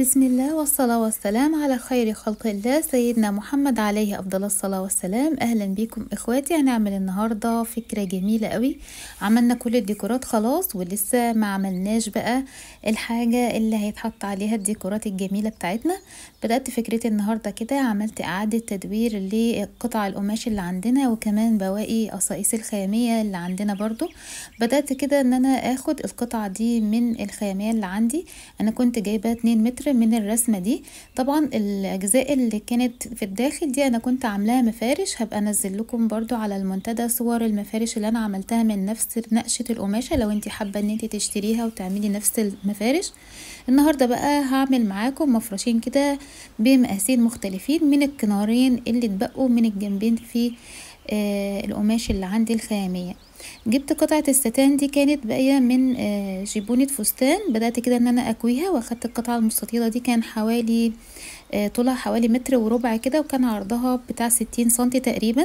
بسم الله والصلاة والسلام على خير خلق الله سيدنا محمد عليه أفضل الصلاة والسلام أهلا بيكم إخواتي هنعمل النهاردة فكرة جميلة قوي عملنا كل الديكورات خلاص ولسه ما عملناش بقى الحاجة اللي هيتحط عليها الديكورات الجميلة بتاعتنا بدأت فكرتي النهاردة كده عملت إعادة تدوير لقطع القماش اللي عندنا وكمان بواقي قصائص الخيامية اللي عندنا برضو بدأت كده إن أنا آخد القطعة دي من الخيامية اللي عندي أنا كنت جايبة 2 متر صفر من الرسمة دي طبعا الاجزاء اللي كانت في الداخل دي انا كنت عاملاها مفارش هبقى انزل لكم برضو على المنتدى صور المفارش اللي انا عملتها من نفس نقشة القماشة لو انت حابة ان انت تشتريها وتعملي نفس المفارش النهاردة بقى هعمل معاكم مفرشين كده بمقاسين مختلفين من الكنارين اللي اتبقوا من الجنبين في آه، القماش اللي عندي الخيامية جبت قطعة الستان دي كانت باقية من آه، جيبونة فستان بدأت كده ان انا اكويها واخدت القطعة المستطيلة دي كان حوالي آه، طولها حوالي متر وربع كده وكان عرضها بتاع ستين سنتي تقريبا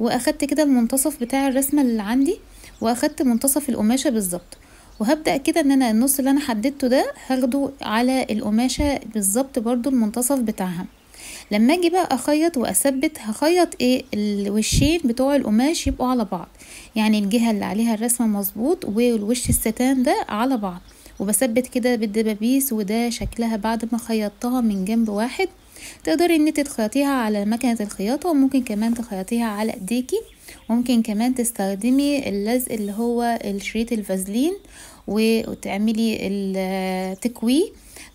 واخدت كده المنتصف بتاع الرسمة اللي عندي واخدت منتصف القماشة بالظبط وهبدأ كده ان انا النص اللي انا حددته ده هاخده على القماشة بالظبط برضو المنتصف بتاعها لما اجي بقى اخيط واثبت هخيط ايه الوشين بتوع القماش يبقوا على بعض يعني الجهه اللي عليها الرسمه مظبوط والوش الستان ده على بعض وبثبت كده بالدبابيس وده شكلها بعد ما خيطتها من جنب واحد تقدري ان انت تخيطيها على مكنه الخياطه وممكن كمان تخيطيها على ايديكي ممكن كمان تستخدمي اللزق اللي هو الشريط الفازلين وتعملي تكويه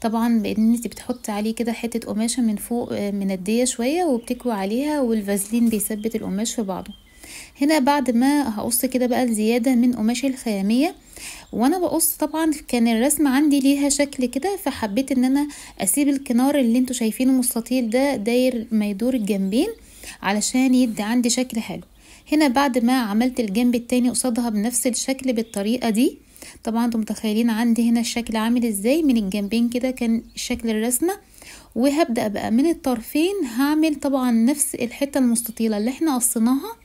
طبعا بان انت بتحطي عليه كده حته قماشه من فوق آه، منديه شويه وبتكوي عليها والفازلين بيثبت القماش في بعضه هنا بعد ما هقص كده بقى الزياده من قماش الخياميه وانا بقص طبعا كان الرسمه عندي ليها شكل كده فحبيت ان انا اسيب الكنار اللي انتوا شايفينه مستطيل ده داير ما يدور الجنبين علشان يدي عندي شكل حلو هنا بعد ما عملت الجنب التاني قصادها بنفس الشكل بالطريقه دي طبعا انتم متخيلين عندي هنا الشكل عامل ازاي من الجنبين كده كان شكل الرسمه وهبدا بقى من الطرفين هعمل طبعا نفس الحته المستطيله اللي احنا قصيناها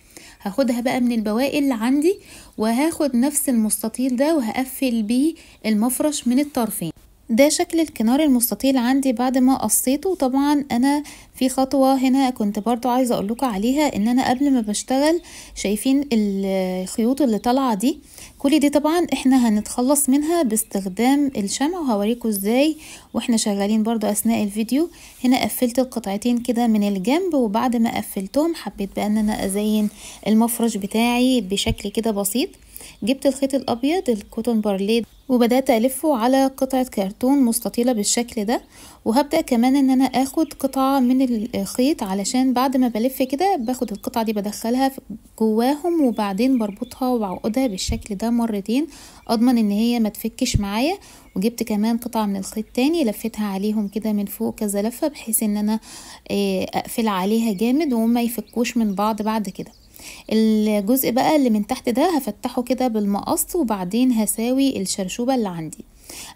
هاخدها بقى من البوائل اللي عندي وهاخد نفس المستطيل ده وهقفل بيه المفرش من الطرفين ده شكل الكنار المستطيل عندي بعد ما قصيته طبعا انا في خطوة هنا كنت برضو عايزة اقول لكم عليها ان انا قبل ما بشتغل شايفين الخيوط اللي طالعة دي كل دي طبعا احنا هنتخلص منها باستخدام الشمع وهوريكوا ازاي واحنا شغالين برضو اثناء الفيديو هنا قفلت القطعتين كده من الجنب وبعد ما قفلتهم حبيت بقى ان انا ازين المفرش بتاعي بشكل كده بسيط جبت الخيط الابيض الكوتون بارليه وبدأت ألفه على قطعة كرتون مستطيلة بالشكل ده وهبدأ كمان ان انا اخد قطعة من الخيط علشان بعد ما بلف كده باخد القطعة دي بدخلها جواهم وبعدين بربطها وبعقدها بالشكل ده مرتين اضمن ان هي ما تفكش معايا وجبت كمان قطعة من الخيط تاني لفتها عليهم كده من فوق كذا لفة بحيث ان انا آه، اقفل عليها جامد وما يفكوش من بعض بعد كده الجزء بقى اللي من تحت ده هفتحه كده بالمقص وبعدين هساوي الشرشوبة اللي عندي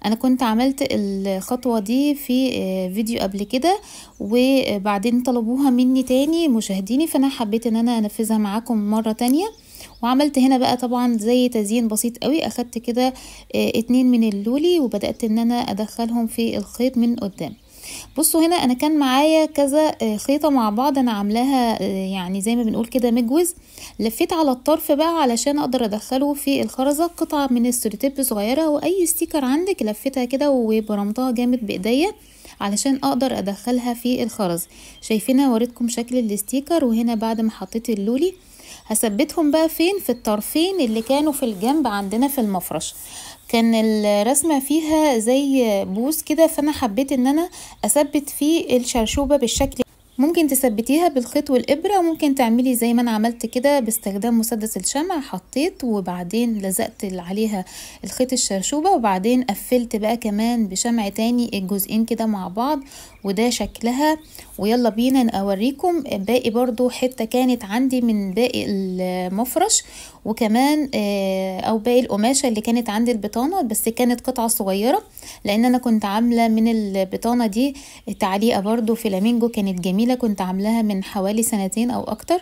انا كنت عملت الخطوة دي في آه، فيديو قبل كده وبعدين طلبوها مني تاني مشاهديني فانا حبيت ان انا انفذها معاكم مرة تانية وعملت هنا بقى طبعا زي تزيين بسيط قوي اخدت كده آه، اتنين من اللولي وبدأت ان انا ادخلهم في الخيط من قدام بصوا هنا انا كان معايا كذا آه، خيطه مع بعض انا عاملاها آه، يعني زي ما بنقول كده مجوز لفيت على الطرف بقى علشان اقدر ادخله في الخرزه قطعه من السوريتيب صغيره واي ستيكر عندك لفيتها كده وبرمتها جامد بايديا علشان اقدر ادخلها في الخرز انا وريتكم شكل الستيكر وهنا بعد ما حطيت اللولي هثبتهم بقى فين في الطرفين اللي كانوا في الجنب عندنا في المفرش كان الرسمه فيها زي بوز كده فانا حبيت ان انا اثبت فيه الشرشوبه بالشكل ممكن تثبتيها بالخيط والإبرة وممكن تعملي زي ما أنا عملت كده باستخدام مسدس الشمع حطيت وبعدين لزقت عليها الخيط الشرشوبة وبعدين قفلت بقى كمان بشمع تاني الجزئين كده مع بعض وده شكلها ويلا بينا أوريكم باقي برضو حتة كانت عندي من باقي المفرش وكمان آه، أو باقي القماشة اللي كانت عندي البطانة بس كانت قطعة صغيرة لأن أنا كنت عاملة من البطانة دي تعليقة برضو فلامينجو كانت جميلة جميلة كنت عاملاها من حوالي سنتين أو أكتر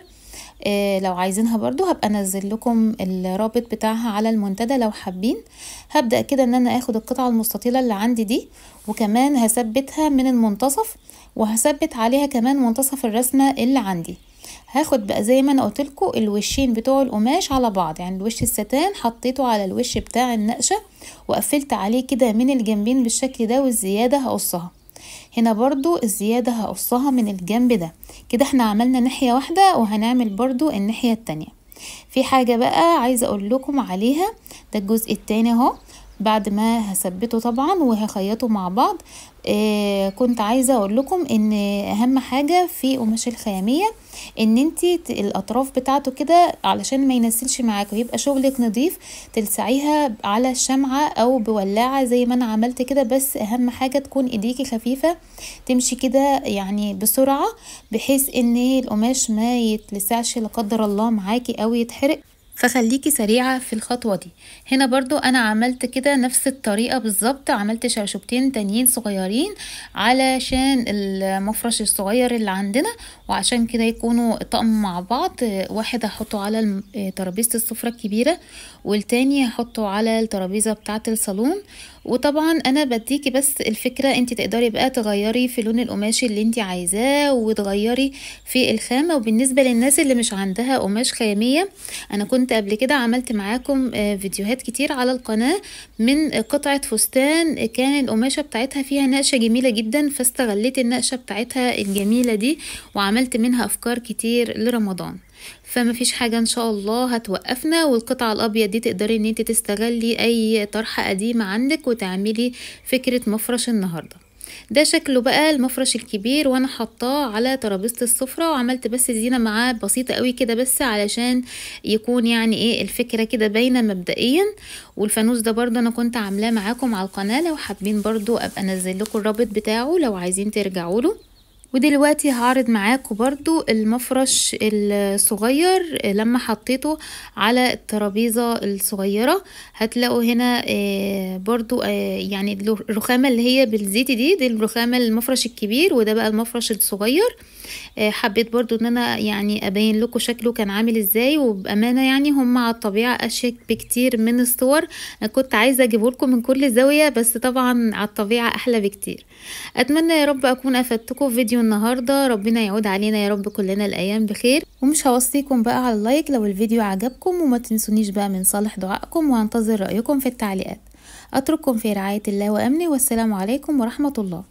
إيه لو عايزينها برضو هبقى انزل لكم الرابط بتاعها على المنتدى لو حابين هبدأ كده ان انا اخد القطعة المستطيلة اللي عندي دي وكمان هثبتها من المنتصف وهثبت عليها كمان منتصف الرسمة اللي عندي هاخد بقى زي ما انا قلتلكوا الوشين بتوع القماش على بعض يعني الوش الستان حطيته على الوش بتاع النقشة وقفلت عليه كده من الجنبين بالشكل ده والزيادة هقصها هنا برضو الزيادة هقصها من الجنب ده كده احنا عملنا ناحية واحدة وهنعمل برضو الناحية التانية في حاجة بقى عايزة اقول لكم عليها ده الجزء التاني اهو بعد ما هثبته طبعا وهخيطه مع بعض آه كنت عايزه اقول لكم ان اهم حاجه في قماش الخياميه ان انت الاطراف بتاعته كده علشان ما ينسلش معاك ويبقى شغلك نظيف تلسعيها على الشمعه او بولاعه زي ما انا عملت كده بس اهم حاجه تكون ايديكي خفيفه تمشي كده يعني بسرعه بحيث ان القماش ما يتلسعش لا قدر الله معاكي او يتحرق فخليكي سريعة في الخطوة دي هنا برضو انا عملت كده نفس الطريقة بالظبط عملت شرشوبتين تانيين صغيرين علشان المفرش الصغير اللي عندنا وعشان كده يكونوا طقم مع بعض واحد هحطه على ترابيزة السفرة الكبيرة والتاني هحطه على الترابيزة بتاعة الصالون وطبعا انا بديكي بس الفكره انت تقدري بقى تغيري في لون القماش اللي انت عايزاه وتغيري في الخامه وبالنسبه للناس اللي مش عندها قماش خياميه انا كنت قبل كده عملت معاكم آه، فيديوهات كتير على القناه من قطعه فستان كان القماشه بتاعتها فيها نقشه جميله جدا فاستغليت النقشه بتاعتها الجميله دي وعملت منها افكار كتير لرمضان فما فيش حاجة ان شاء الله هتوقفنا والقطع الابيض دي تقدري ان انت تستغلي اي طرحة قديمة عندك وتعملي فكرة مفرش النهاردة ده شكله بقى المفرش الكبير وانا حطاه على ترابيزه السفره وعملت بس زينه معاه بسيطه قوي كده بس علشان يكون يعني ايه الفكره كده باينه مبدئيا والفانوس ده برضو انا كنت عاملاه معاكم على القناه لو حابين برضو ابقى نزل لكم الرابط بتاعه لو عايزين ترجعوا له ودلوقتي هعرض معاكم برضو المفرش الصغير لما حطيته على الترابيزة الصغيرة هتلاقوا هنا آه، برضو آه، يعني الرخامة اللي هي بالزيت دي دي الرخامة المفرش الكبير وده بقى المفرش الصغير آه، حبيت برضو ان انا يعني ابين لكم شكله كان عامل ازاي وبامانة يعني هم على الطبيعة اشيك بكتير من الصور انا كنت عايزة اجيبه لكم من كل زاوية بس طبعا على الطبيعة احلى بكتير اتمنى يا رب اكون افدتكم فيديو فيديو النهاردة ربنا يعود علينا يا رب كلنا الأيام بخير ومش هوصيكم بقى على اللايك لو الفيديو عجبكم وما تنسونيش بقى من صالح دعائكم وهنتظر رأيكم في التعليقات أترككم في رعاية الله وأمنه والسلام عليكم ورحمة الله